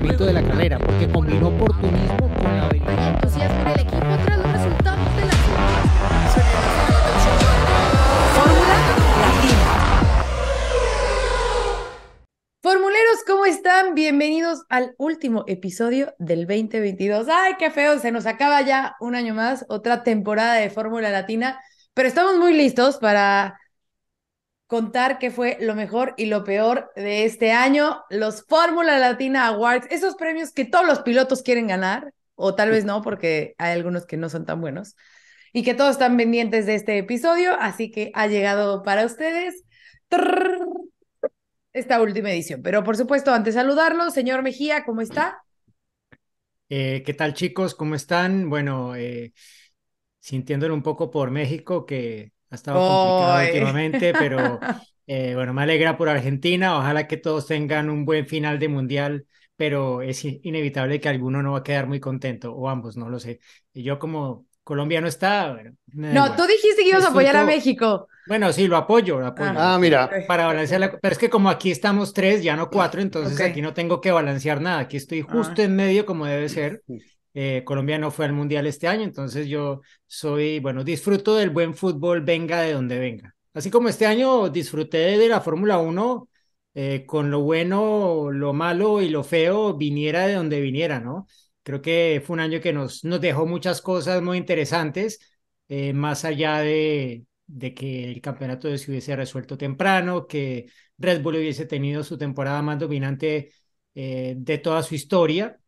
de la carrera, porque combinó oportunismo con la habilidad. entusiasmo el equipo tras los resultados de la Fórmula Latina. Formuleros, ¿cómo están? Bienvenidos al último episodio del 2022. ¡Ay, qué feo! Se nos acaba ya un año más, otra temporada de Fórmula Latina, pero estamos muy listos para contar qué fue lo mejor y lo peor de este año, los Fórmula Latina Awards, esos premios que todos los pilotos quieren ganar, o tal vez no, porque hay algunos que no son tan buenos, y que todos están pendientes de este episodio, así que ha llegado para ustedes esta última edición. Pero por supuesto, antes de saludarlo, señor Mejía, ¿cómo está? Eh, ¿Qué tal chicos? ¿Cómo están? Bueno, eh, sintiéndolo un poco por México, que ha estado complicado últimamente, pero eh, bueno, me alegra por Argentina. Ojalá que todos tengan un buen final de mundial, pero es inevitable que alguno no va a quedar muy contento, o ambos, no lo sé. Y yo como colombiano no está. no, tú dijiste que ibas a apoyar a México. Bueno, sí, lo apoyo, lo apoyo. Ah, mira. Para balancear la... Pero es que como aquí estamos tres, ya no cuatro, entonces aquí no tengo que balancear nada. Aquí estoy justo ah. en medio como debe ser. Eh, Colombia no fue al Mundial este año, entonces yo soy, bueno, disfruto del buen fútbol, venga de donde venga. Así como este año disfruté de la Fórmula 1 eh, con lo bueno, lo malo y lo feo, viniera de donde viniera, ¿no? Creo que fue un año que nos, nos dejó muchas cosas muy interesantes, eh, más allá de, de que el campeonato se hubiese resuelto temprano, que Red Bull hubiese tenido su temporada más dominante de toda su historia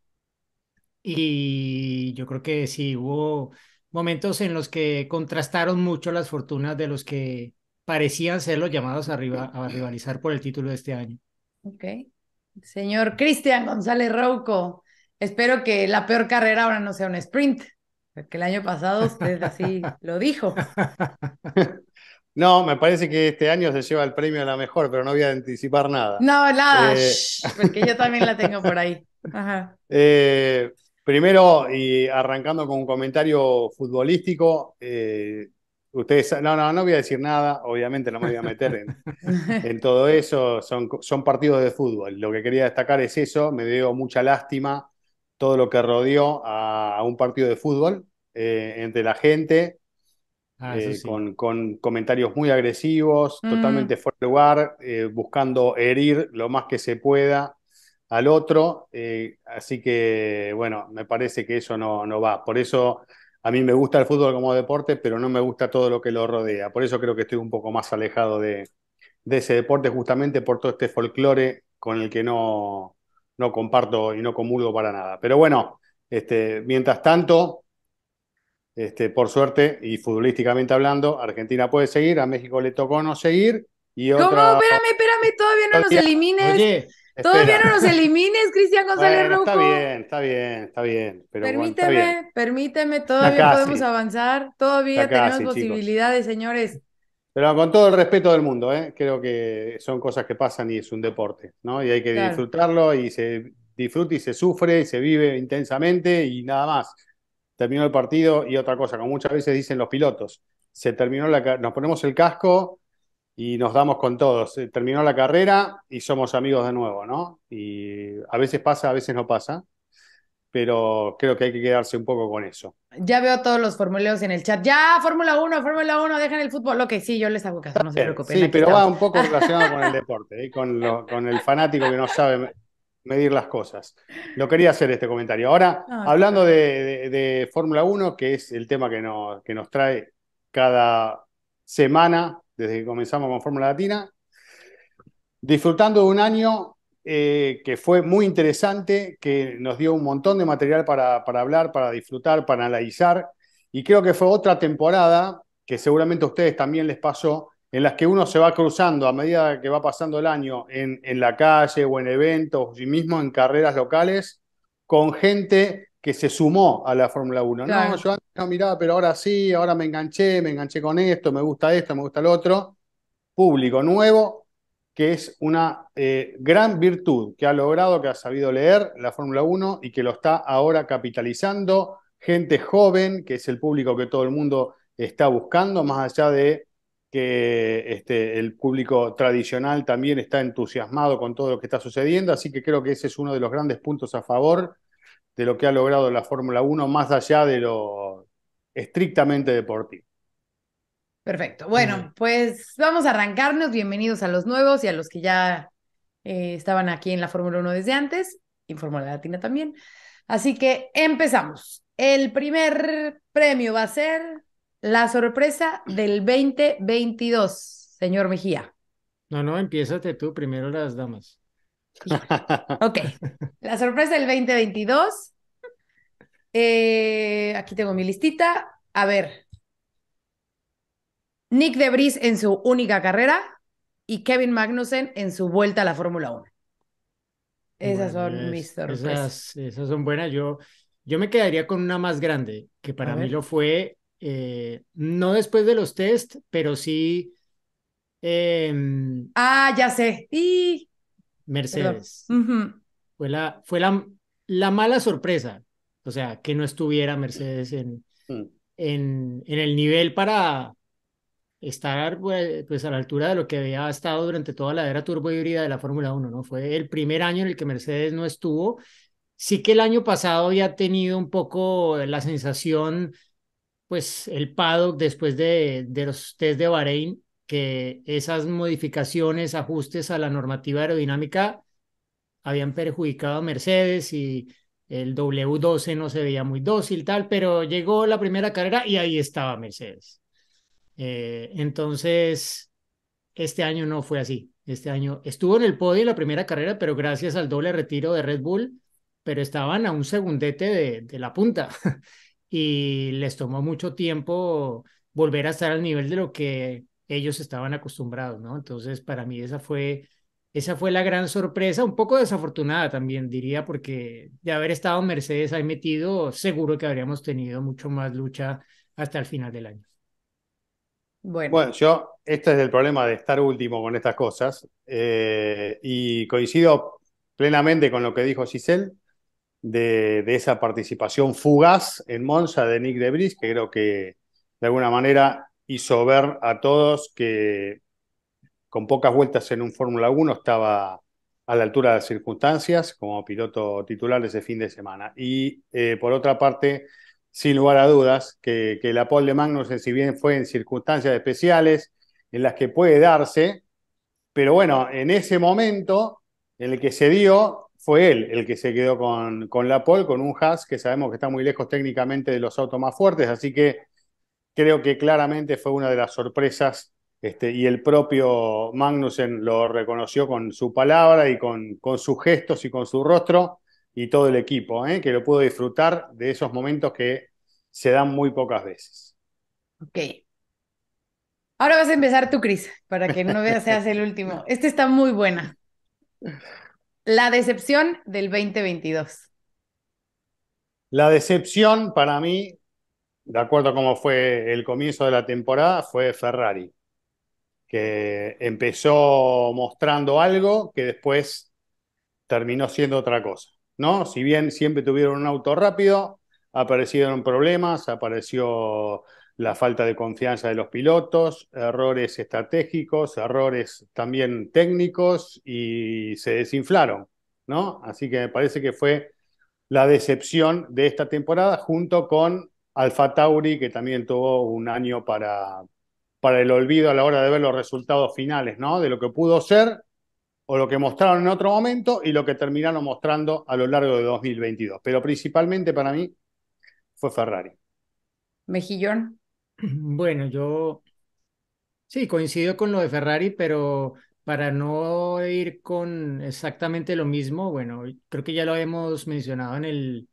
y yo creo que sí, hubo momentos en los que contrastaron mucho las fortunas de los que parecían ser los llamados a, rivalizar por el título de este año. Ok. Señor Cristian González Rouco, espero que la peor carrera ahora no sea un sprint, porque el año pasado usted así lo dijo. No, me parece que este año se lleva el premio a la mejor, pero no voy a anticipar nada. No, nada, eh, porque yo también la tengo por ahí. Ajá. Eh, Primero, y arrancando con un comentario futbolístico, eh, ustedes, no, no, no voy a decir nada, obviamente no me voy a meter en, todo eso, son, son partidos de fútbol. Lo que quería destacar es eso, me dio mucha lástima todo lo que rodeó a, un partido de fútbol eh, entre la gente, ah, eh, con, comentarios muy agresivos, mm. totalmente fuera de lugar, buscando herir lo más que se pueda al otro. Eh, así que, bueno, me parece que eso no, no va. Por eso a mí me gusta el fútbol como deporte, pero no me gusta todo lo que lo rodea. Por eso creo que estoy un poco más alejado de, ese deporte, justamente por todo este folclore con el que no, no comparto y no comulgo para nada. Pero bueno, este, mientras tanto, este, por suerte y futbolísticamente hablando, Argentina puede seguir, a México le tocó no seguir. Y otra... Espérame, espérame, todavía no nos elimines. Todavía no nos elimines, Cristian González bueno, Está bien, está bien, está bien. permíteme, permíteme, todavía podemos avanzar, todavía tenemos posibilidades, señores. Pero con todo el respeto del mundo, ¿eh? creo que son cosas que pasan y es un deporte, ¿no? Y hay que disfrutarlo y se disfruta y se sufre y se vive intensamente y nada más. Terminó el partido y otra cosa, como muchas veces dicen los pilotos, se terminó la, nos ponemos el casco y nos damos con todos. Eh, terminó la carrera y somos amigos de nuevo, ¿no? Y a veces pasa, a veces no pasa, pero creo que hay que quedarse un poco con eso. Ya veo todos los formuleos en el chat. Ya, Fórmula 1, Fórmula 1, dejen el fútbol. lo que sí, yo les hago caso, no se preocupen. Sí, pero va un poco relacionado con el deporte, ¿eh? con, el fanático que no sabe medir las cosas. No quería hacer este comentario. Ahora, hablando de, Fórmula 1, que es el tema que nos, que nos trae cada semana desde que comenzamos con Fórmula Latina, disfrutando de un año eh, que fue muy interesante, que nos dio un montón de material para, hablar, para disfrutar, para analizar. Y creo que fue otra temporada que seguramente a ustedes también les pasó, en las que uno se va cruzando a medida que va pasando el año en, la calle o en eventos y mismo en carreras locales con gente que se sumó a la Fórmula 1. No, yo no, mirá, pero ahora sí, ahora me enganché, me enganché con esto, me gusta esto, me gusta el otro. Público nuevo, que es una eh, gran virtud que ha logrado, que ha sabido leer la Fórmula 1 y que lo está ahora capitalizando. Gente joven, que es el público que todo el mundo está buscando, más allá de que este, el público tradicional también está entusiasmado con todo lo que está sucediendo, así que creo que ese es uno de los grandes puntos a favor de lo que ha logrado la Fórmula 1 más allá de lo estrictamente deportivo. Perfecto. Bueno, pues vamos a arrancarnos. Bienvenidos a los nuevos y a los que ya eh, estaban aquí en la Fórmula 1 desde antes, y en Fórmula Latina también. Así que empezamos. El primer premio va a ser la sorpresa del 2022, señor Mejía. No, no, empiezate tú, primero las damas. ok, la sorpresa del 2022. Eh, aquí tengo mi listita. A ver. Nick de Debris en su única carrera y Kevin Magnussen en su vuelta a la Fórmula 1. Esas son mis sorpresas. Esas, son buenas. Yo, yo me quedaría con una más grande, que para mí lo fue, eh, no después de los test, pero sí. Em, ah, ya sé. Y Mercedes. Fue, la, fue la, la mala sorpresa, o sea, que no estuviera Mercedes en, mm. en, en, el nivel para estar pues, pues, a la altura de lo que había estado durante toda la era turbo de la Fórmula 1, ¿no? Fue el primer año en el que Mercedes no estuvo. Sí que el año pasado había tenido un poco la sensación, pues el paddock después de, de los test de Bahrein, que esas modificaciones, ajustes a la normativa aerodinámica habían perjudicado a Mercedes y el W12 no se veía muy dócil, tal, pero llegó la primera carrera y ahí estaba Mercedes. Eh, entonces, este año no fue así. Este año estuvo en el podio en la primera carrera, pero gracias al doble retiro de Red Bull, pero estaban a un segundete de, de la punta y les tomó mucho tiempo volver a estar al nivel de lo que ellos estaban acostumbrados, ¿no? Entonces, para mí esa fue, esa fue la gran sorpresa, un poco desafortunada también, diría, porque de haber estado Mercedes ahí metido, seguro que habríamos tenido mucho más lucha hasta el final del año. Bueno. bueno, yo, este es el problema de estar último con estas cosas, eh, y coincido plenamente con lo que dijo Giselle, de, de, esa participación fugaz en Monza de Nick Debris, que creo que de alguna manera hizo ver a todos que con pocas vueltas en un Fórmula 1 estaba a la altura de las circunstancias como piloto titular ese fin de semana. Y eh, por otra parte, sin lugar a dudas, que, la pole de Magnussen, si bien fue en circunstancias especiales, en las que puede darse, pero bueno, en ese momento el que se dio, fue él el que se quedó con, con la pole, con un Haas que sabemos que está muy lejos técnicamente de los autos más fuertes, así que creo que claramente fue una de las sorpresas este, y el propio Magnussen lo reconoció con su palabra y con, con sus gestos y con su rostro y todo el equipo, ¿eh? que lo pudo disfrutar de esos momentos que se dan muy pocas veces. Ok. Ahora vas a empezar tú, Cris, para que no veas seas el último. Esta está muy buena. La decepción del 2022. La decepción para mí de acuerdo a cómo fue el comienzo de la temporada, fue Ferrari, que empezó mostrando algo que después terminó siendo otra cosa. ¿no? Si bien siempre tuvieron un auto rápido, aparecieron problemas, apareció la falta de confianza de los pilotos, errores estratégicos, errores también técnicos y se desinflaron, ¿no? Así que me parece que fue la decepción de esta temporada junto con Alfa Tauri, que también tuvo un año para, para el olvido a la hora de ver los resultados finales, ¿no? De lo que pudo ser o lo que mostraron en otro momento y lo que terminaron mostrando a lo largo de 2022. Pero principalmente para mí fue Ferrari. Mejillón. Bueno, yo sí coincido con lo de Ferrari, pero para no ir con exactamente lo mismo, bueno, creo que ya lo hemos mencionado en el,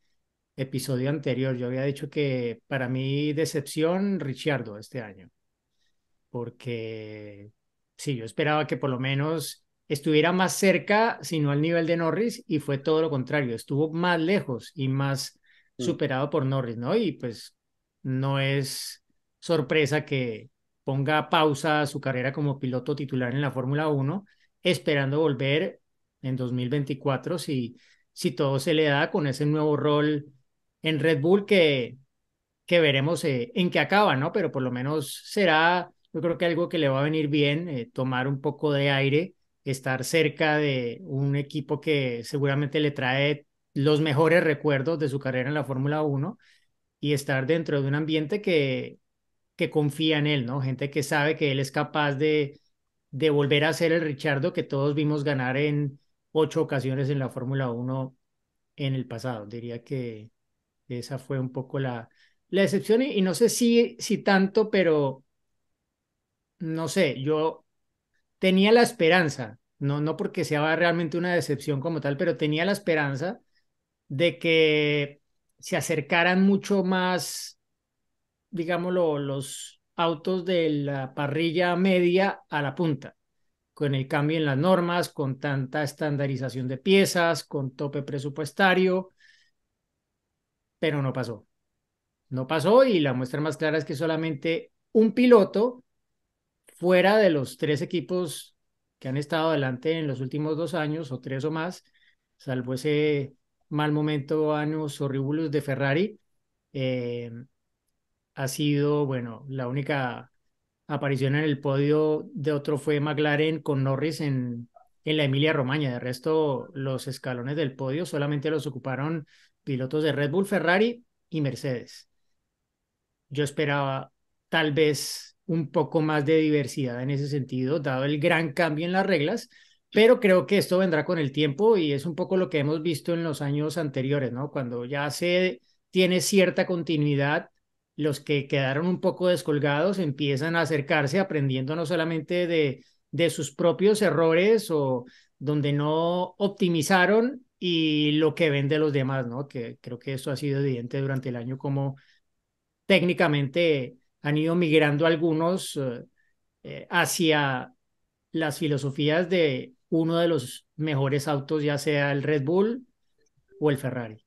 episodio anterior, yo había dicho que para mí decepción Richardo este año, porque sí, yo esperaba que por lo menos estuviera más cerca, sino al nivel de Norris, y fue todo lo contrario, estuvo más lejos y más mm. superado por Norris, ¿no? Y pues no es sorpresa que ponga pausa a su carrera como piloto titular en la Fórmula 1, esperando volver en 2024 si, si todo se le da con ese nuevo rol en Red Bull que, que veremos eh, en qué acaba, ¿no? Pero por lo menos será, yo creo que algo que le va a venir bien, eh, tomar un poco de aire, estar cerca de un equipo que seguramente le trae los mejores recuerdos de su carrera en la Fórmula 1 y estar dentro de un ambiente que, que confía en él, ¿no? Gente que sabe que él es capaz de, de volver a ser el Richardo que todos vimos ganar en ocho ocasiones en la Fórmula 1 en el pasado. Diría que esa fue un poco la, la excepción y, no sé si, si tanto, pero no sé, yo tenía la esperanza, no, no porque sea realmente una decepción como tal, pero tenía la esperanza de que se acercaran mucho más, digámoslo, los autos de la parrilla media a la punta, con el cambio en las normas, con tanta estandarización de piezas, con tope presupuestario, pero no pasó. No pasó y la muestra más clara es que solamente un piloto fuera de los tres equipos que han estado adelante en los últimos dos años o tres o más, salvo ese mal momento años horribles de Ferrari, eh, ha sido, bueno, la única aparición en el podio de otro fue McLaren con Norris en, en la Emilia Romagna. De resto, los escalones del podio solamente los ocuparon pilotos de Red Bull, Ferrari y Mercedes. Yo esperaba tal vez un poco más de diversidad en ese sentido, dado el gran cambio en las reglas, pero creo que esto vendrá con el tiempo y es un poco lo que hemos visto en los años anteriores, ¿no? Cuando ya se tiene cierta continuidad, los que quedaron un poco descolgados empiezan a acercarse aprendiendo no solamente de, de sus propios errores o donde no optimizaron y lo que de los demás, ¿no? Que creo que eso ha sido evidente durante el año como técnicamente han ido migrando algunos eh, eh, hacia las filosofías de uno de los mejores autos, ya sea el Red Bull o el Ferrari.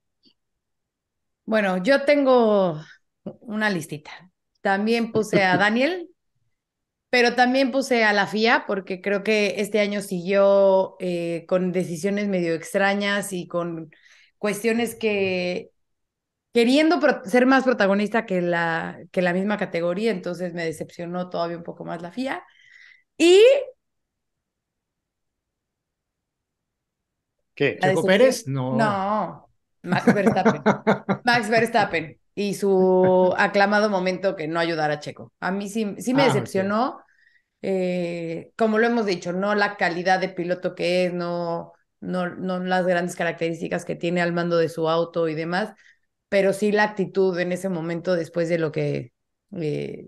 Bueno, yo tengo una listita. También puse a Daniel pero también puse a la FIA porque creo que este año siguió eh, con decisiones medio extrañas y con cuestiones que queriendo ser más protagonista que la, que la misma categoría, entonces me decepcionó todavía un poco más la FIA. Y... ¿Qué? ¿Checo Pérez? No. No, Max Verstappen. Max Verstappen y su aclamado momento que no ayudara a Checo. A mí sí, me ah, decepcionó, eh, como lo hemos dicho, no la calidad de piloto que es, no, no, no las grandes características que tiene al mando de su auto y demás, pero sí la actitud en ese momento después de lo que eh,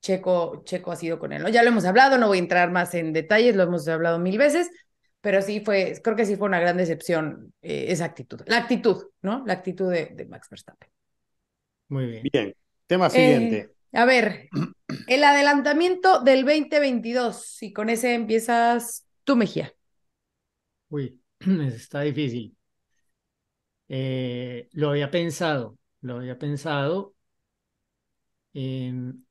Checo, Checo ha sido con él. Ya lo hemos hablado, no voy a entrar más en detalles, lo hemos hablado mil veces, pero sí fue, creo que sí fue una gran decepción eh, esa actitud, la actitud, ¿no? La actitud de Max Verstappen. Muy bien. Bien. Tema eh, siguiente. a ver, el adelantamiento del 2022. si con ese empiezas tú, Mejía. Uy, está difícil. Eh, lo había pensado, lo había pensado. Em,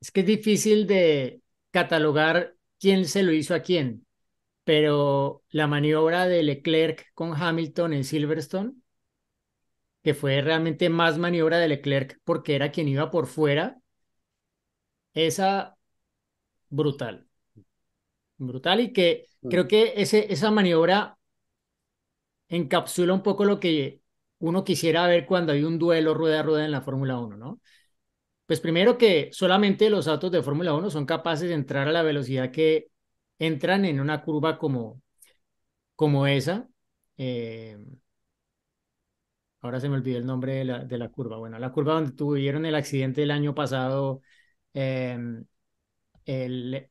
es que es difícil de catalogar quién se lo hizo a quién, pero la maniobra de Leclerc con Hamilton en Silverstone que fue realmente más maniobra de Leclerc porque era quien iba por fuera, esa brutal. Brutal y que mm. creo que ese, esa maniobra encapsula un poco lo que uno quisiera ver cuando hay un duelo rueda a rueda en la Fórmula 1, ¿no? Pues primero que solamente los autos de Fórmula 1 son capaces de entrar a la velocidad que entran en una curva como, como esa. Eh, ahora se me olvidó el nombre de la, de la curva, bueno, la curva donde tuvieron el accidente el año pasado, eh, el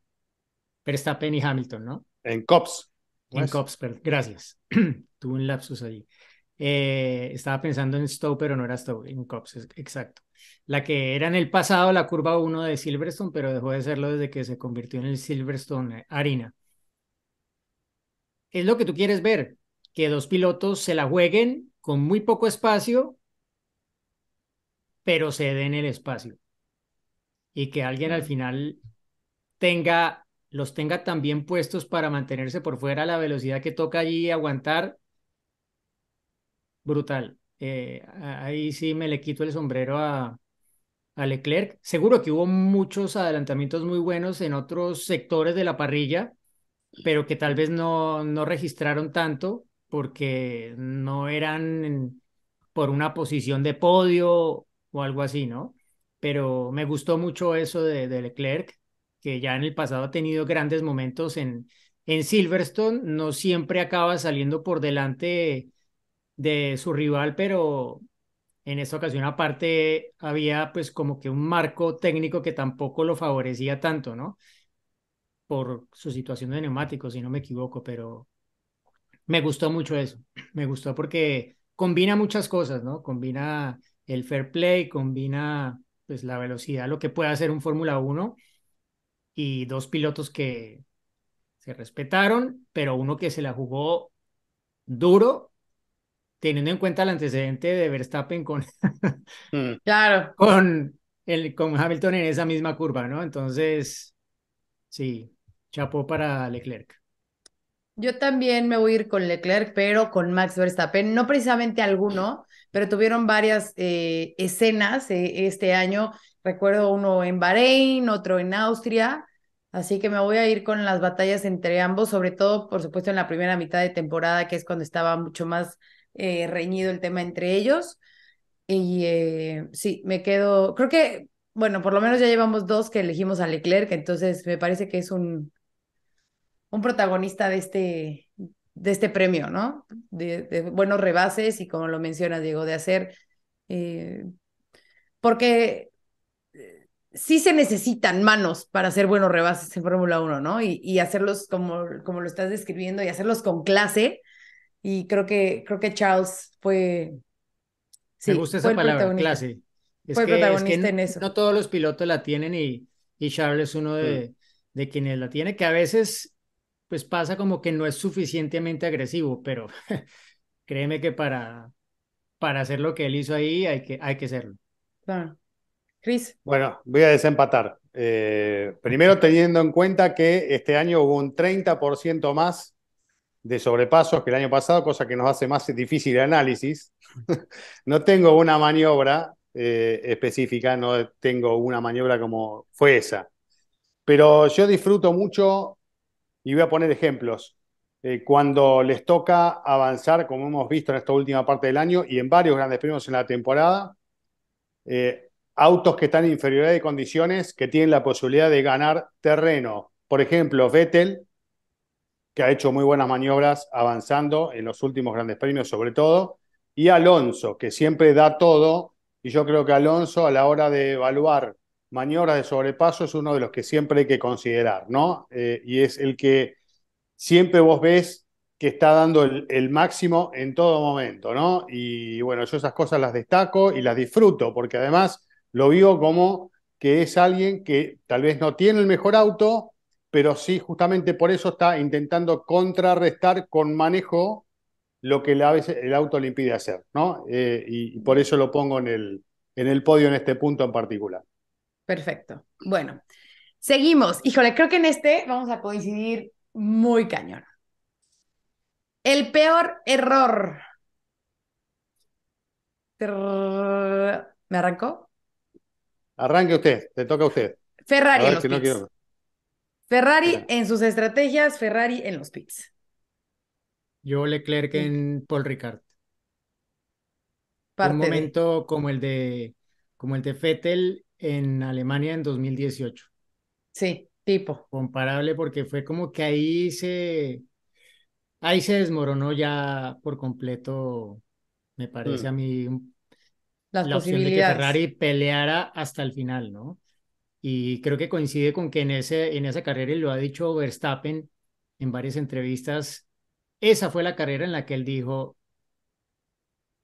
Verstappen y Hamilton, ¿no? En COPS. En COPS, gracias. Tuve un lapsus allí. Eh, estaba pensando en Stowe, pero no era Stowe, en Cops, exacto. La que era en el pasado la curva 1 de Silverstone, pero dejó de serlo desde que se convirtió en el Silverstone Arena. Es lo que tú quieres ver, que dos pilotos se la jueguen con muy poco espacio, pero se den el espacio. Y que alguien al final tenga, los tenga también puestos para mantenerse por fuera a la velocidad que toca allí aguantar. Brutal. Eh, ahí sí me le quito el sombrero a, a Leclerc. Seguro que hubo muchos adelantamientos muy buenos en otros sectores de la parrilla, pero que tal vez no, no registraron tanto porque no eran por una posición de podio o algo así, ¿no? Pero me gustó mucho eso de, Leclerc, que ya en el pasado ha tenido grandes momentos en, en Silverstone, no siempre acaba saliendo por delante de su rival, pero en esta ocasión aparte había pues como que un marco técnico que tampoco lo favorecía tanto, ¿no? Por su situación de neumático, si no me equivoco, pero me gustó mucho eso, me gustó porque combina muchas cosas, ¿no? Combina el fair play, combina pues la velocidad, lo que puede hacer un Fórmula 1 y dos pilotos que se respetaron, pero uno que se la jugó duro, teniendo en cuenta el antecedente de Verstappen con, mm. claro. con, el, con Hamilton en esa misma curva, ¿no? Entonces, sí, chapó para Leclerc. Yo también me voy a ir con Leclerc, pero con Max Verstappen, no precisamente alguno, pero tuvieron varias eh, escenas eh, este año. Recuerdo uno en Bahrein, otro en Austria, así que me voy a ir con las batallas entre ambos, sobre todo, por supuesto, en la primera mitad de temporada, que es cuando estaba mucho más eh, reñido el tema entre ellos. Y sí, me quedo, creo que, bueno, por lo menos ya llevamos dos que elegimos a Leclerc, entonces me parece que es un, un protagonista de este, de este premio, ¿no? De, buenos rebases y como lo menciona Diego, de hacer, eh, porque eh, sí se necesitan manos para hacer buenos rebases en Fórmula 1, ¿no? Y, hacerlos como, como lo estás describiendo y hacerlos con clase. Y creo que, creo que Charles fue... Sí, Me gusta esa palabra, clase. fue protagonista en eso. No todos los pilotos la tienen y, y Charles es uno de, mm. de quienes la tiene, que a veces pues pasa como que no es suficientemente agresivo, pero créeme que para, para hacer lo que él hizo ahí hay que, hay que Chris. Bueno, voy a desempatar. Eh, primero teniendo en cuenta que este año hubo un 30% más de sobrepasos que el año pasado, cosa que nos hace más difícil el análisis. no tengo una maniobra eh, específica, no tengo una maniobra como fue esa. Pero yo disfruto mucho y voy a poner ejemplos. Eh, cuando les toca avanzar, como hemos visto en esta última parte del año y en varios grandes premios en la temporada, eh, autos que están en inferioridad de condiciones, que tienen la posibilidad de ganar terreno. Por ejemplo, Vettel, que ha hecho muy buenas maniobras avanzando en los últimos grandes premios sobre todo, y Alonso, que siempre da todo, y yo creo que Alonso a la hora de evaluar maniobra de sobrepaso es uno de los que siempre hay que considerar, ¿no? Eh, y es el que siempre vos ves que está dando el, máximo en todo momento, ¿no? Y bueno, yo esas cosas las destaco y las disfruto, porque además lo vivo como que es alguien que tal vez no tiene el mejor auto, pero sí justamente por eso está intentando contrarrestar con manejo lo que el auto le impide hacer, ¿no? Eh, y, y por eso lo pongo en el, en el podio en este punto en particular. Perfecto. Bueno, seguimos. Híjole, creo que en este vamos a coincidir muy cañón. El peor error. ¿Me arrancó? Arranque usted, te toca a usted. Ferrari. en Ferrari en sus estrategias, Ferrari en los pits. Yo Leclerc en Paul Ricard. Un momento como el de como el de Fettel en Alemania en 2018. Sí, tipo. Comparable porque fue como que ahí se, ahí se desmoronó ya por completo, me parece mm. a mí, Las la de que Ferrari peleara hasta el final, ¿no? Y creo que coincide con que en, ese, en esa carrera, y lo ha dicho Verstappen en varias entrevistas, esa fue la carrera en la que él dijo,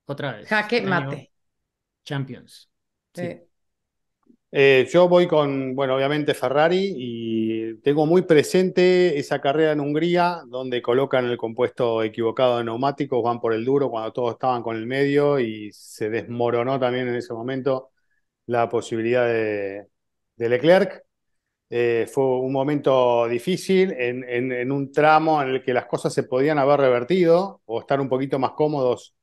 otra vez. Jaque mate. Champions. Sí. Eh, eh, yo voy con, bueno, obviamente Ferrari y tengo muy presente esa carrera en Hungría donde colocan el compuesto equivocado de neumáticos, van por el duro cuando todos estaban con el medio y se desmoronó también en ese momento la posibilidad de, Leclerc. Eh, fue un momento difícil en, un tramo en el que las cosas se podían haber revertido o estar un poquito más cómodos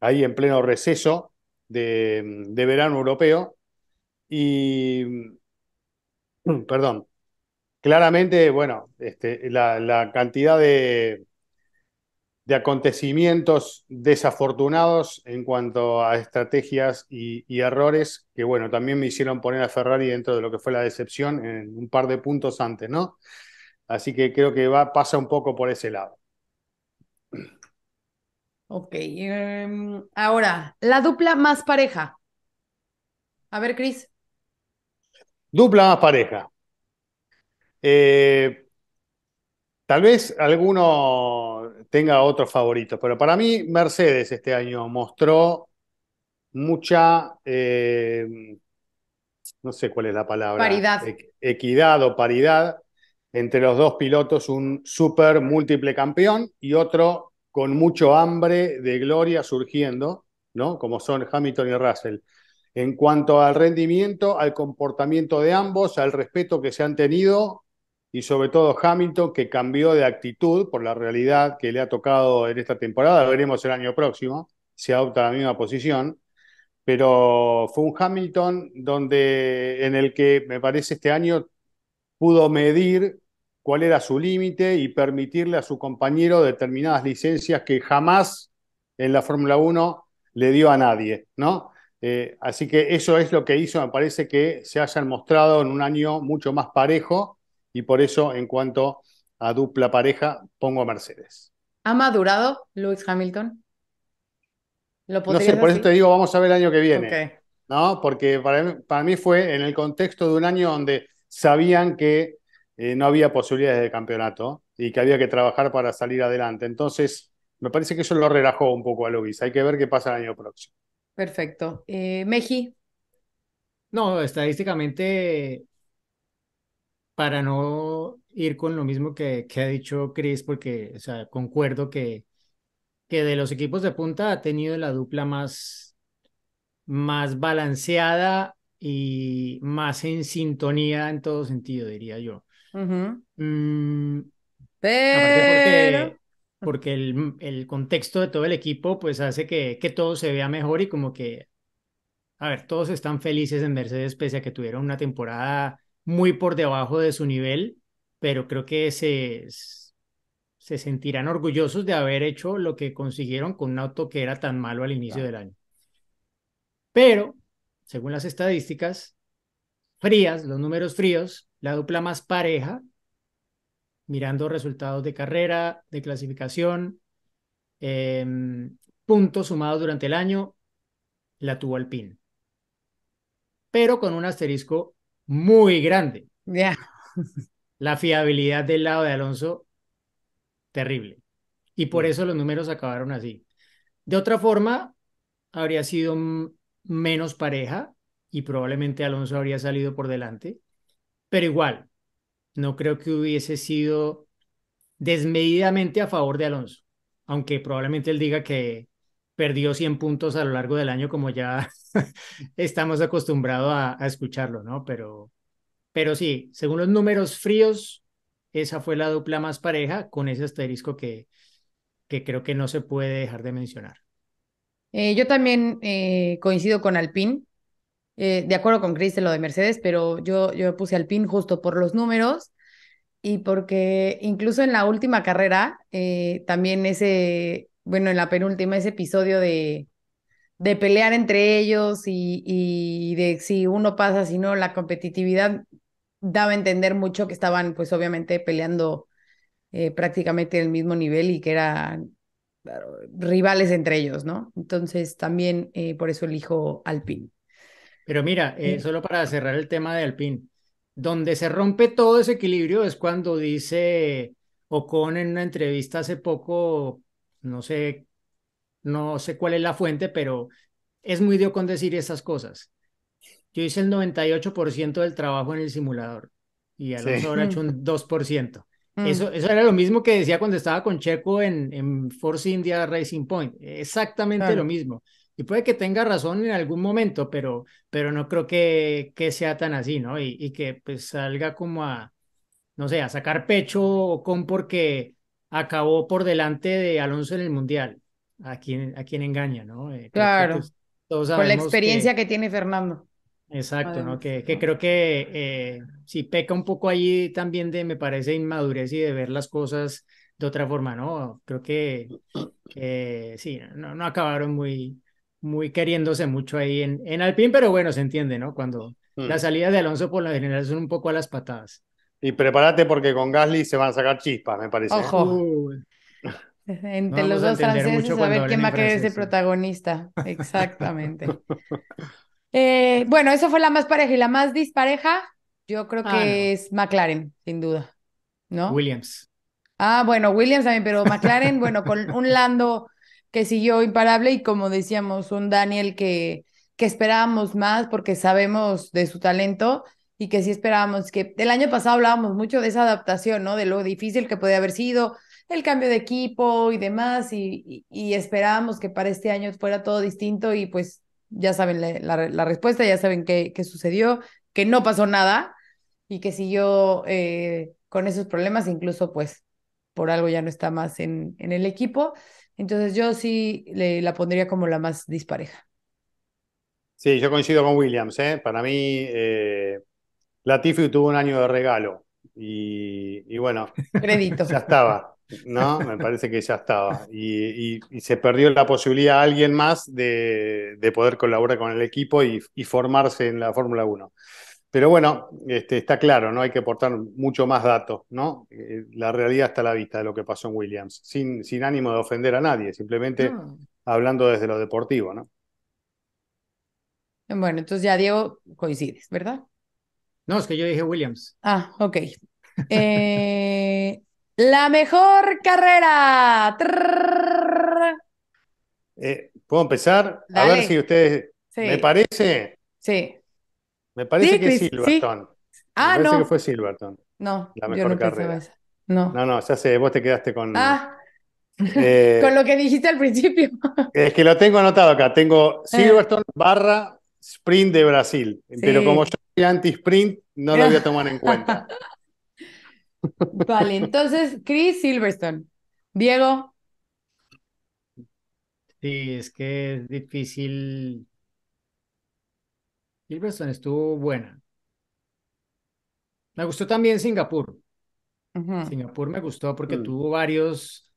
ahí en pleno receso de, de verano europeo y, perdón, claramente, bueno, este, la, cantidad de, de, acontecimientos desafortunados en cuanto a estrategias y, errores, que bueno, también me hicieron poner a Ferrari dentro de lo que fue la decepción en un par de puntos antes, ¿no? Así que creo que va, pasa un poco por ese lado. Ok, em, ahora, la dupla más pareja. A ver, Cris. Dupla más pareja. Eh, tal vez alguno tenga otros favoritos, pero para mí Mercedes este año mostró mucha, eh, no sé cuál es la palabra, paridad. equidad o paridad entre los dos pilotos, un super múltiple campeón y otro con mucho hambre de gloria surgiendo, ¿no? Como son Hamilton y Russell en cuanto al rendimiento, al comportamiento de ambos, al respeto que se han tenido y sobre todo Hamilton que cambió de actitud por la realidad que le ha tocado en esta temporada, veremos el año próximo, si adopta la misma posición, pero fue un Hamilton donde en el que me parece este año pudo medir cuál era su límite y permitirle a su compañero determinadas licencias que jamás en la Fórmula 1 le dio a nadie, ¿no? Eh, así que eso es lo que hizo, me parece que se hayan mostrado en un año mucho más parejo y por eso en cuanto a dupla pareja pongo a Mercedes. ¿Ha madurado Lewis Hamilton? no sé, por eso te digo, vamos a ver el año que viene. ¿no? Porque para mí, fue en el contexto de un año donde sabían que eh, no había posibilidades de campeonato y que había que trabajar para salir adelante. Entonces, me parece que eso lo relajó un poco a Luis. Hay que ver qué pasa el año próximo. Perfecto. Eh, Meji. No, estadísticamente, para no ir con lo mismo que, ha dicho Chris, porque o sea, concuerdo que, que de los equipos de punta ha tenido la dupla más, más balanceada y más en sintonía en todo sentido, diría yo. Mm, Pero porque el, contexto de todo el equipo pues hace que, todo se vea mejor y como que, a ver, todos están felices en Mercedes pese a que tuvieron una temporada muy por debajo de su nivel, pero creo que se, se sentirán orgullosos de haber hecho lo que consiguieron con un auto que era tan malo al inicio del año. Pero, según las estadísticas frías, los números fríos, la dupla más pareja mirando resultados de carrera, de clasificación, em, puntos sumados durante el año, la tuvo PIN Pero con un asterisco muy grande. La fiabilidad del lado de Alonso, terrible. Y por mm. eso los números acabaron así. De otra forma, habría sido menos pareja y probablemente Alonso habría salido por delante. Pero igual, no creo que hubiese sido desmedidamente a favor de Alonso, aunque probablemente él diga que perdió 100 puntos a lo largo del año como ya estamos acostumbrados a, escucharlo, ¿no? Pero, pero sí, según los números fríos, esa fue la dupla más pareja con ese asterisco que, que creo que no se puede dejar de mencionar. Eh, yo también eh, coincido con Alpine, eh, de acuerdo con Chris lo de Mercedes, pero yo, yo puse al pin justo por los números y porque incluso en la última carrera, eh, también ese, bueno, en la penúltima, ese episodio de, de pelear entre ellos y, y, de si uno pasa, si no, la competitividad daba a entender mucho que estaban, pues obviamente, peleando eh, prácticamente el mismo nivel y que eran rivales entre ellos, ¿no? Entonces, también por eso elijo al PIN. Pero mira, eh, solo para cerrar el tema de Alpine, donde se rompe todo ese equilibrio es cuando dice Ocon en una entrevista hace poco, no sé, no sé cuál es la fuente, pero es muy dio con decir esas cosas. Yo hice el 98% del trabajo en el simulador y Alonso ahora ha hecho un 2%. Mm. Mm. Eso, eso era lo mismo que decía cuando estaba con Checo en, Force India Racing Point. Exactamente lo mismo. Y puede que tenga razón en algún momento, pero, pero no creo que, que sea tan así, ¿no? Y, y que pues salga como a, no sé, a sacar pecho con porque acabó por delante de Alonso en el Mundial. A quien, a engaña, ¿no? Eh, claro. Pues, por la experiencia que, tiene Fernando. Exacto, ¿no? Que, que creo que eh, sí peca un poco allí también de, me parece, inmadurez y de ver las cosas de otra forma, ¿no? Creo que sí, no, no acabaron muy, muy queriéndose mucho ahí en, en Alpine, pero bueno, se entiende, ¿no? Cuando mm. las salidas de Alonso por la general son un poco a las patadas. Y prepárate porque con Gasly se van a sacar chispas, me parece. ¿eh? Ojo. Entre los dos franceses, a ver quién va a querer ser ¿eh? protagonista. Exactamente. Eh, bueno, eso fue la más pareja y la más dispareja, yo creo que ah, es McLaren, sin duda. ¿No? Williams. Ah, bueno, Williams también, pero McLaren, bueno, con un Lando que siguió imparable y como decíamos, un Daniel que, que esperábamos más porque sabemos de su talento y que sí esperábamos que el año pasado hablábamos mucho de esa adaptación, ¿no? De lo difícil que podía haber sido, el cambio de equipo y demás, y, y, esperábamos que para este año fuera todo distinto y pues ya saben la, respuesta, ya saben qué, sucedió, que no pasó nada y que siguió eh, con esos problemas, incluso pues por algo ya no está más en, en el equipo. Entonces yo sí le, la pondría como la más dispareja. Sí, yo coincido con Williams. ¿eh? Para mí, eh, Latifi tuvo un año de regalo y, bueno, ya estaba, ¿no? Me parece que ya estaba. Y, se perdió la posibilidad a alguien más de, de poder colaborar con el equipo y, formarse en la Fórmula 1. Pero bueno, este, está claro, no hay que aportar mucho más datos, ¿no? Eh, la realidad está a la vista de lo que pasó en Williams, sin, sin ánimo de ofender a nadie, simplemente mm. hablando desde lo deportivo, ¿no? Bueno, entonces ya Diego coincides, ¿verdad? No, es que yo dije Williams. Ah, ok. Eh, la mejor carrera. Eh, ¿Puedo empezar? A ver si ustedes... ¿Me parece? Sí. Me parece que es Silverton. Ah, Me parece que fue Silverton. No, la mejor no No. no, ya sé, vos te quedaste con. Ah. Eh, con lo que dijiste al principio. es que lo tengo anotado acá. Tengo eh. Silverstone barra sprint de Brasil. Pero como yo soy anti-sprint, no lo voy a tomar en cuenta. vale, entonces, Chris Silverstone. Diego. Sí, es que es difícil Silverstone estuvo buena. Me gustó también Singapur. Singapur me gustó porque mm. tuvo varios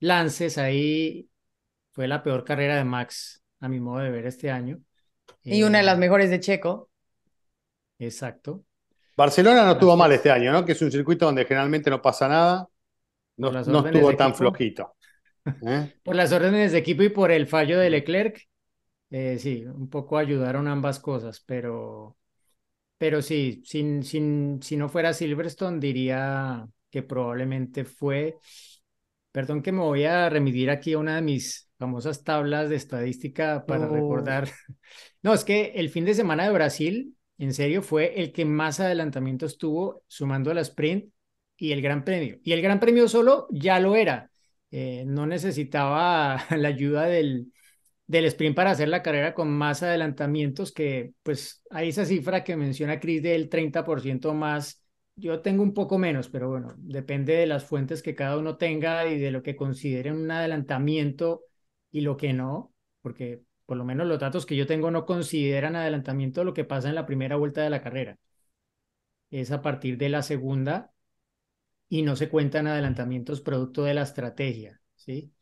lances ahí. Fue la peor carrera de Max, a mi modo de ver, este año. Y una de las eh, mejores de Checo. Exacto. Barcelona no estuvo mal este año, ¿no? Que es un circuito donde generalmente no pasa nada. No, estuvo tan flojito. ¿eh? Por las órdenes de equipo y por el fallo de Leclerc, eh, sí, un poco ayudaron ambas cosas, pero, pero sí, sin, sin, si no fuera Silverstone, diría que probablemente fue. Perdón que me voy a remitir aquí a una de mis famosas tablas de estadística para recordar. No, es que el fin de semana de Brasil, en serio, fue el que más adelantamientos tuvo sumando la sprint y el Gran Premio. Y el Gran Premio solo ya lo era. Eh, no necesitaba la ayuda del, del sprint para hacer la carrera con más adelantamientos, que pues hay esa cifra que menciona Chris del 30% más. Yo tengo un poco menos, pero bueno, depende de las fuentes que cada uno tenga y de lo que consideren un adelantamiento y lo que no, porque por lo menos los datos que yo tengo no consideran adelantamiento lo que pasa en la primera vuelta de la carrera. Es a partir de la segunda y no se cuentan adelantamientos producto de la estrategia, ¿sí?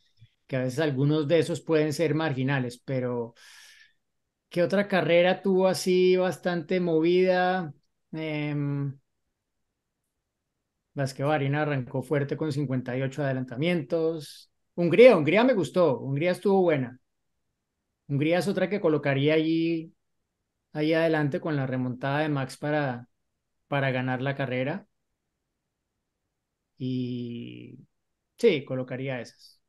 que a veces algunos de esos pueden ser marginales, pero ¿qué otra carrera tuvo así bastante movida? Eh, em, Vasquez arrancó fuerte con 58 adelantamientos. Hungría, Hungría me gustó, Hungría estuvo buena. Hungría es otra que colocaría allí, ahí adelante con la remontada de Max para, para ganar la carrera. Y sí, colocaría esas.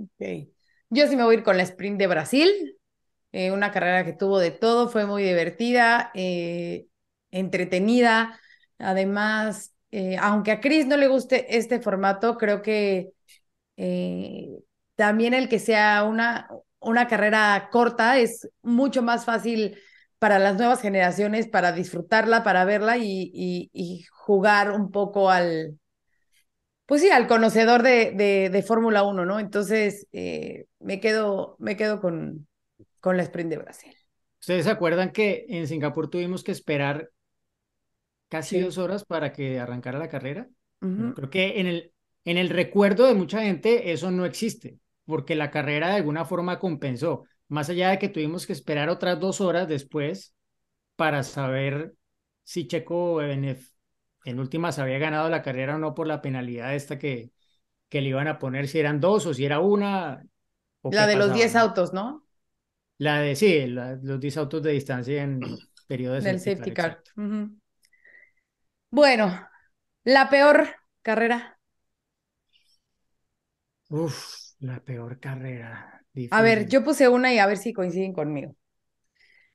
Okay. Yo sí me voy a ir con la sprint de Brasil, eh, una carrera que tuvo de todo, fue muy divertida, eh, entretenida. Además, eh, aunque a Chris no le guste este formato, creo que también el que sea una, una carrera corta es mucho más fácil para las nuevas generaciones, para disfrutarla, para verla y jugar un poco al, pues sí, al conocedor de, de, Fórmula 1, ¿no? Entonces, eh, me quedo, me quedo con, con la sprint de Brasil. ¿Ustedes se acuerdan que en Singapur tuvimos que esperar casi dos horas para que arrancara la carrera? creo que en el, en el recuerdo de mucha gente eso no existe, porque la carrera de alguna forma compensó, más allá de que tuvimos que esperar otras dos horas después para saber si Checo Ebenef en últimas había ganado la carrera o no por la penalidad esta que, que le iban a poner, si eran dos o si era una. la de los 10 autos, ¿no? La de, sí, los 10 autos de distancia en periodo de safety car. Bueno, la peor carrera. Uf, la peor carrera. A ver, yo puse una y a ver si coinciden conmigo.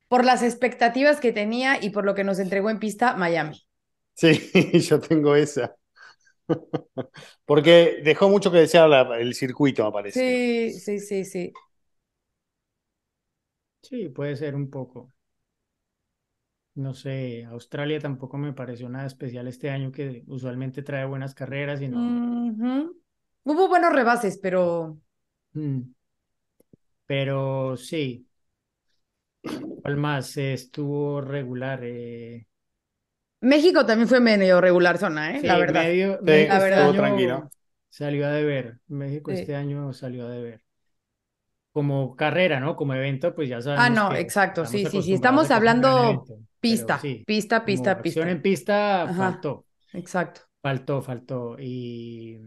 Por las expectativas que tenía y por lo que nos entregó en pista Miami. Sí, yo tengo esa. Porque dejó mucho que desear el circuito, me parece. Sí, sí, sí, sí. Sí, puede ser un poco. No sé, Australia tampoco me pareció nada especial este año, que usualmente trae buenas carreras y no. Hubo buenos rebases, pero. Mm. Pero sí. ¿Cuál más? estuvo regular. Eh... México también fue medio regular zona, ¿eh? la verdad. Medio, la verdad. Estuvo este tranquilo. Salió a deber. México este año salió a deber. Como carrera, ¿no? Como evento, pues ya sabes Ah, no, exacto. Sí, sí, sí. Estamos hablando pista, pista, pista, pista. en pista faltó. Exacto. Faltó, faltó. ¿Y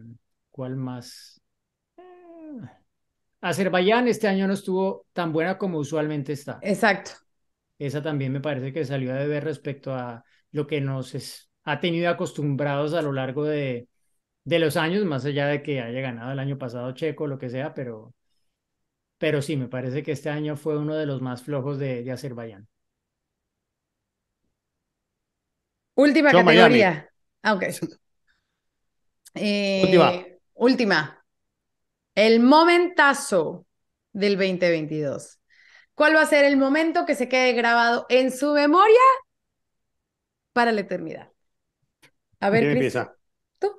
cuál más? Eh, Azerbaiyán este año no estuvo tan buena como usualmente está. Exacto. Esa también me parece que salió a deber respecto a lo que nos ha tenido acostumbrados a lo largo de, los años, más allá de que haya ganado el año pasado Checo, lo que sea, pero, pero sí, me parece que este año fue uno de los más flojos de, Azerbaiyán. Última categoría. Ah, eh, última. El momentazo del 2022. ¿Cuál va a ser el momento que se quede grabado en su memoria para la eternidad. A ver, empieza? ¿tú?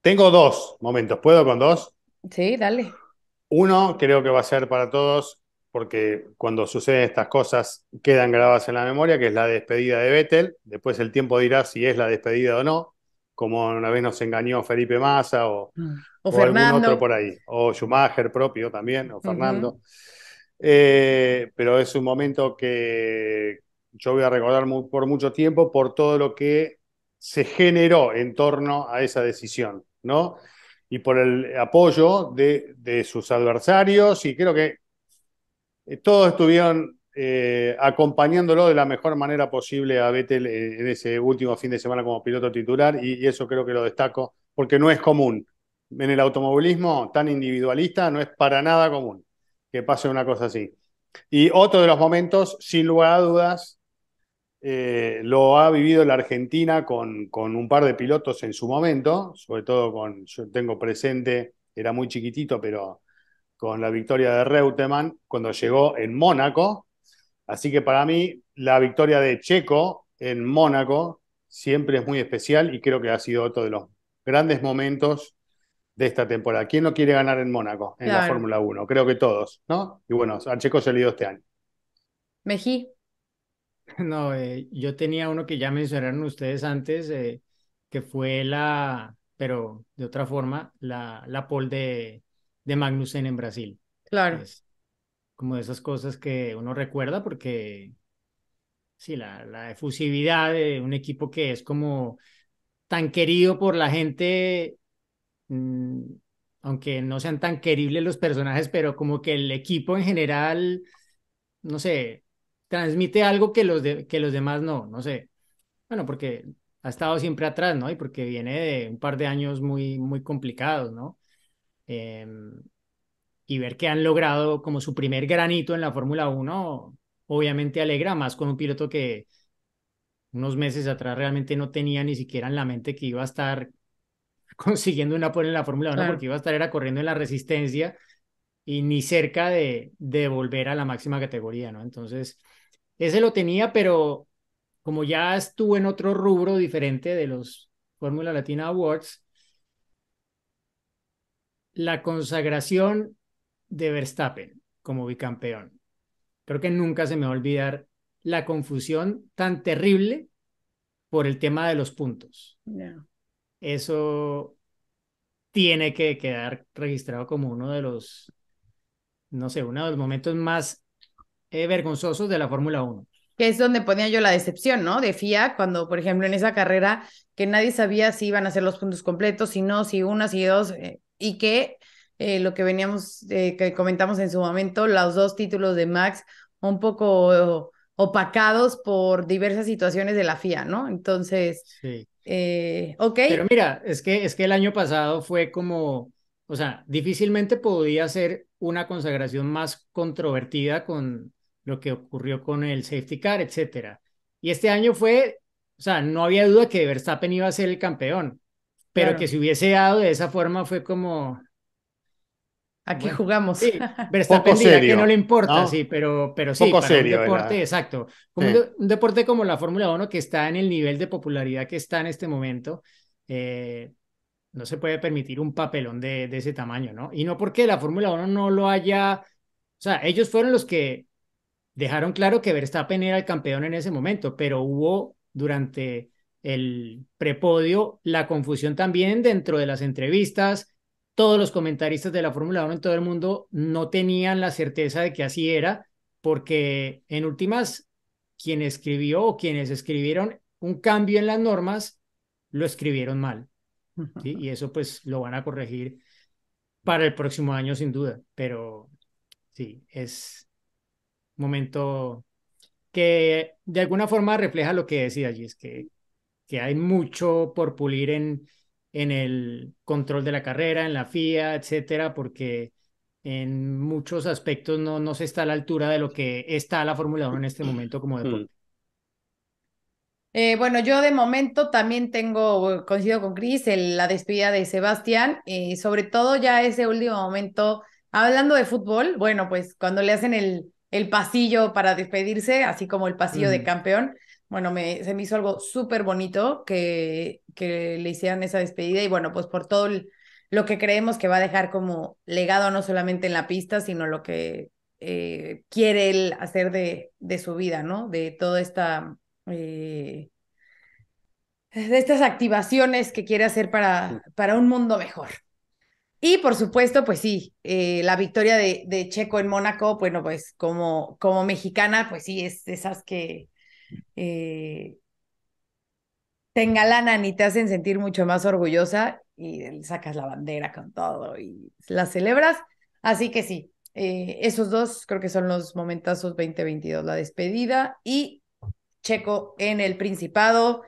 Tengo dos momentos. ¿Puedo con dos? Sí, dale. Uno creo que va a ser para todos, porque cuando suceden estas cosas quedan grabadas en la memoria, que es la despedida de Vettel. Después el tiempo dirá si es la despedida o no, como una vez nos engañó Felipe Massa o, mm. otro por ahí, o Schumacher propio también, o Fernando. Eh, pero es un momento que, yo voy a recordar por mucho tiempo por todo lo que se generó en torno a esa decisión, ¿no? Y por el apoyo de, sus adversarios y creo que eh, todos estuvieron eh, acompañándolo de la mejor manera posible a Vettel eh, en ese último fin de semana como piloto titular y eso creo que lo destaco porque no es común. En el automovilismo tan individualista no es para nada común que pase una cosa así. Y otro de los momentos, sin lugar a dudas, eh, lo ha vivido la Argentina con, con, un par de pilotos en su momento, sobre todo con, yo tengo presente, era muy chiquitito, pero con la victoria de Reutemann cuando llegó en Mónaco. Así que para mí la victoria de Checo en Mónaco siempre es muy especial y creo que ha sido otro de los grandes momentos de esta temporada. ¿Quién no quiere ganar en Mónaco en la Fórmula 1? Creo que todos, ¿no? Y bueno, a Checo se le dio este año. Mejí. No, eh, yo tenía uno que ya mencionaron ustedes antes, eh, que fue la, pero de otra forma, la, la pole de, de Magnussen en Brasil. Claro. como de esas cosas que uno recuerda porque, sí, la, efusividad de un equipo que es como tan querido por la gente, mm, aunque no sean tan queribles los personajes, pero como que el equipo en general, no sé, transmite algo que los, de, que los demás no, no sé. Bueno, porque ha estado siempre atrás, ¿no? Y porque viene de un par de años muy, muy complicados, ¿no? Em, y ver que han logrado como su primer granito en la Fórmula 1, obviamente alegra más con un piloto que unos meses atrás realmente no tenía ni siquiera en la mente que iba a estar consiguiendo una apoyo en la Fórmula 1, porque iba a estar era corriendo en la resistencia y ni cerca de, de volver a la máxima categoría, ¿no? Entonces, ese lo tenía, pero como ya estuvo en otro rubro diferente de los Fórmula Latina Awards, la consagración de Verstappen como bicampeón. Creo que nunca se me va a olvidar la confusión tan terrible por el tema de los puntos. Eso tiene que quedar registrado como uno de los, no sé, uno de los momentos más eh, vergonzosos de la Fórmula 1. Que es donde ponía yo la decepción, ¿no? De FIA, cuando, por ejemplo, en esa carrera que nadie sabía si iban a ser los puntos completos, si no, si una, si dos, eh, y que eh, lo que veníamos, que comentamos en su momento, los dos títulos de Max un poco opacados por diversas situaciones de la FIA, ¿no? Entonces, sí. ok. Pero mira, es que, es que el año pasado fue como, o sea, difícilmente podía ser una consagración más controvertida con, lo que ocurrió con el safety car, etc. Y este año fue, o sea, no había duda que Verstappen iba a ser el campeón, pero que se hubiese dado de esa forma fue como... ¿A qué jugamos? Verstappen que no le importa, sí, pero, pero sí, un deporte, exacto, un, deporte como la Fórmula 1 que está en el nivel de popularidad que está en este momento, eh, no se puede permitir un papelón de, de, ese tamaño, ¿no? Y no porque la Fórmula 1 no lo haya, o sea, ellos fueron los que dejaron claro que Verstappen era el campeón en ese momento, pero hubo durante el prepodio la confusión también dentro de las entrevistas. Todos los comentaristas de la Fórmula 1 en todo el mundo no tenían la certeza de que así era, porque en últimas, quien escribió o quienes escribieron un cambio en las normas, lo escribieron mal. Y eso pues lo van a corregir para el próximo año sin duda, pero sí, es, momento que de alguna forma refleja lo que decía allí, es que, que hay mucho por pulir en, en el control de la carrera, en la FIA, etcétera, porque en muchos aspectos no, no se está a la altura de lo que está la Fórmula 1 en este momento como mm. deporte. Eh, bueno, yo de momento también tengo, coincido con Cris, la despedida de Sebastián, y eh, sobre todo ya ese último momento, hablando de fútbol, bueno, pues cuando le hacen el, el pasillo para despedirse, así como el pasillo de campeón. Bueno, me, se me hizo algo súper bonito que, que le hicieran esa despedida y bueno, pues por todo lo que creemos que va a dejar como legado no solamente en la pista, sino lo que eh, quiere él hacer de, su vida, ¿no? De toda esta... Eh, de estas activaciones que quiere hacer para, para un mundo mejor. Y por supuesto, pues sí, eh, la victoria de, de, Checo en Mónaco, bueno, pues como, como mexicana, pues sí, es de esas que tenga eh, te engalanan y te hacen sentir mucho más orgullosa y sacas la bandera con todo y la celebras. Así que sí, eh, esos dos creo que son los momentazos 2022, la despedida y Checo en el Principado.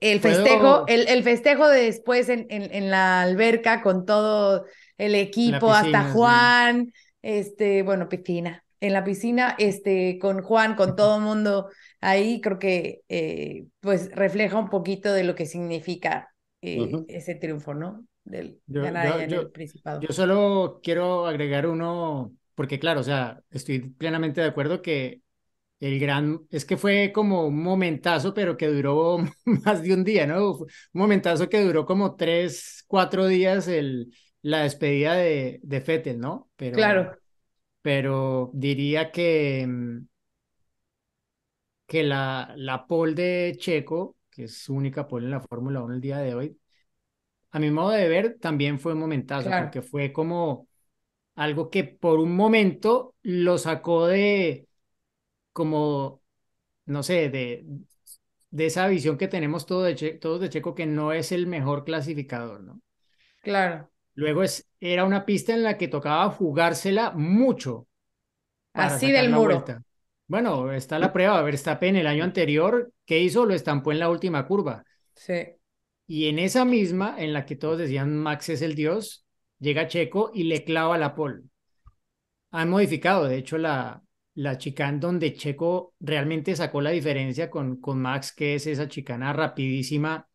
El festejo, el, festejo después en, en, la alberca con todo el equipo, hasta Juan, este, bueno, piscina, en la piscina, este, con Juan, con todo el mundo ahí, creo que eh, pues refleja un poquito de lo que significa eh, ese triunfo, ¿no? Del yo, Yo solo quiero agregar uno, porque claro, o sea, estoy plenamente de acuerdo que el gran, es que fue como un momentazo, pero que duró más de un día, ¿no? Un momentazo que duró como tres, cuatro días la despedida de, de ¿no? Pero, claro. Pero diría que, mm, que la, la pole de Checo, que es su única pole en la Fórmula 1 el día de hoy, a mi modo de ver, también fue un momentazo, porque fue como algo que por un momento lo sacó de como, no sé, de, de esa visión que tenemos todos de, Checo, que no es el mejor clasificador, ¿no? Claro. Luego es, era una pista en la que tocaba jugársela mucho. Así del muro. Bueno, está la prueba. Verstappen el año anterior, ¿qué hizo? Lo estampó en la última curva. Sí. Y en esa misma, en la que todos decían Max es el dios, llega Checo y le clava la pole. Han modificado, de hecho, la, la chicana donde Checo realmente sacó la diferencia con, con Max, que es esa chicana rapidísima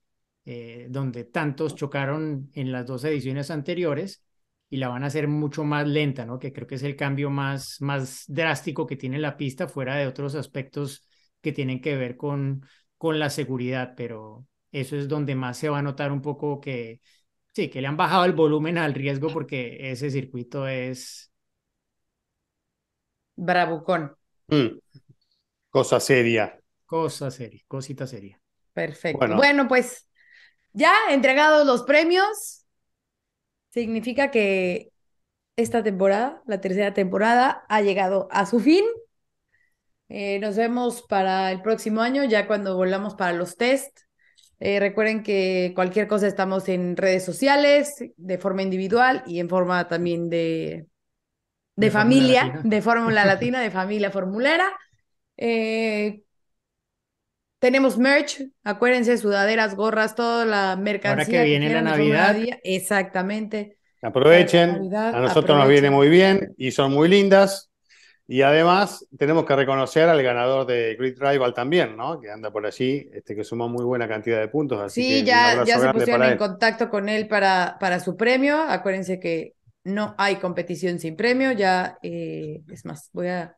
eh, donde tantos chocaron en las dos ediciones anteriores y la van a hacer mucho más lenta, ¿no? Que creo que es el cambio más, más drástico que tiene la pista fuera de otros aspectos que tienen que ver con, con la seguridad, pero eso es donde más se va a notar un poco que sí, que le han bajado el volumen al riesgo porque ese circuito es Bravucón. Mm. Cosa seria. Cosa seria, cosita seria. Perfecto. Bueno. pues ya entregados los premios, significa que esta temporada, la tercera temporada, ha llegado a su fin. Eh, nos vemos para el próximo año, ya cuando volvamos para los test. Eh, recuerden que cualquier cosa estamos en redes sociales, de forma individual y en forma también de de, familia, de fórmula latina, de familia formulera. Eh, tenemos merch, acuérdense, sudaderas, gorras, toda la mercancía. Ahora que viene la Navidad. Exactamente. Aprovechen, a nosotros nos viene muy bien y son muy lindas. Y además tenemos que reconocer al ganador de Great Rival también, ¿no? Que anda por allí, este que suma muy buena cantidad de puntos. Así sí, ya, se pusieron en contacto con él para, para su premio. Acuérdense que no hay competición sin premio, ya eh, es más, voy a,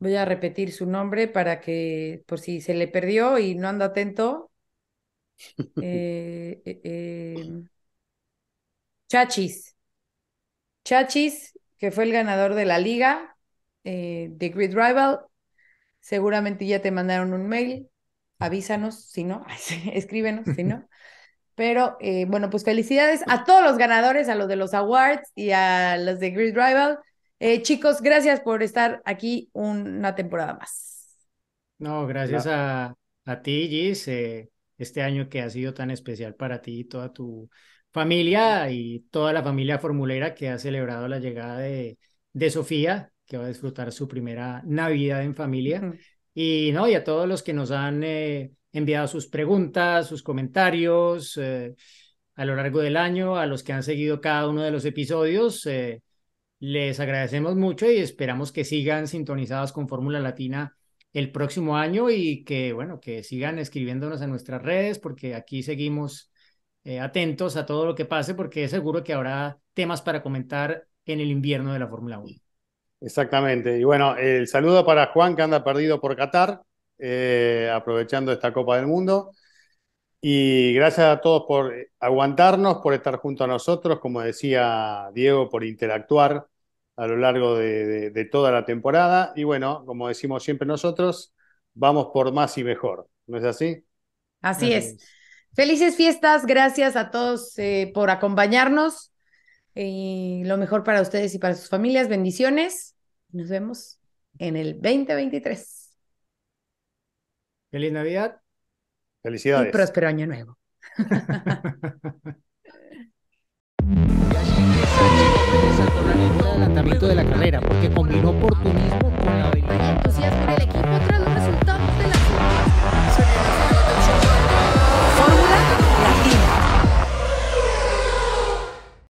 voy a repetir su nombre para que por si se le perdió y no anda atento. Eh, eh, em, Chachis. Chachis, que fue el ganador de la liga de Grid Rival. Seguramente ya te mandaron un mail. Avísanos, si no, escríbenos, si no. Pero eh, bueno, pues felicidades a todos los ganadores, a los de los awards y a los de Great Rival. Eh, chicos, gracias por estar aquí una temporada más. No, gracias a, a ti, Gis, eh, este año que ha sido tan especial para ti y toda tu familia y toda la familia formulera que ha celebrado la llegada de, Sofía, que va a disfrutar su primera Navidad en familia. Y no, y a todos los que nos han enviado sus preguntas, sus comentarios eh, a lo largo del año, a los que han seguido cada uno de los episodios. Eh, les agradecemos mucho y esperamos que sigan sintonizados con Fórmula Latina el próximo año y que, bueno, que sigan escribiéndonos en nuestras redes porque aquí seguimos eh, atentos a todo lo que pase porque seguro que habrá temas para comentar en el invierno de la Fórmula 1. Exactamente. Y bueno, el saludo para Juan que anda perdido por Qatar, eh, aprovechando esta Copa del Mundo. Y gracias a todos por aguantarnos, por estar junto a nosotros, como decía Diego, por interactuar a lo largo de, toda la temporada. Y bueno, como decimos siempre nosotros, vamos por más y mejor, ¿no es así? Así es. Felices fiestas, gracias a todos eh, por acompañarnos. y lo mejor para ustedes y para sus familias, bendiciones. Nos vemos en el 2023. Feliz Navidad. Felicidades. Y próspero año nuevo. el adelantamiento de la carrera porque combinó oportunismo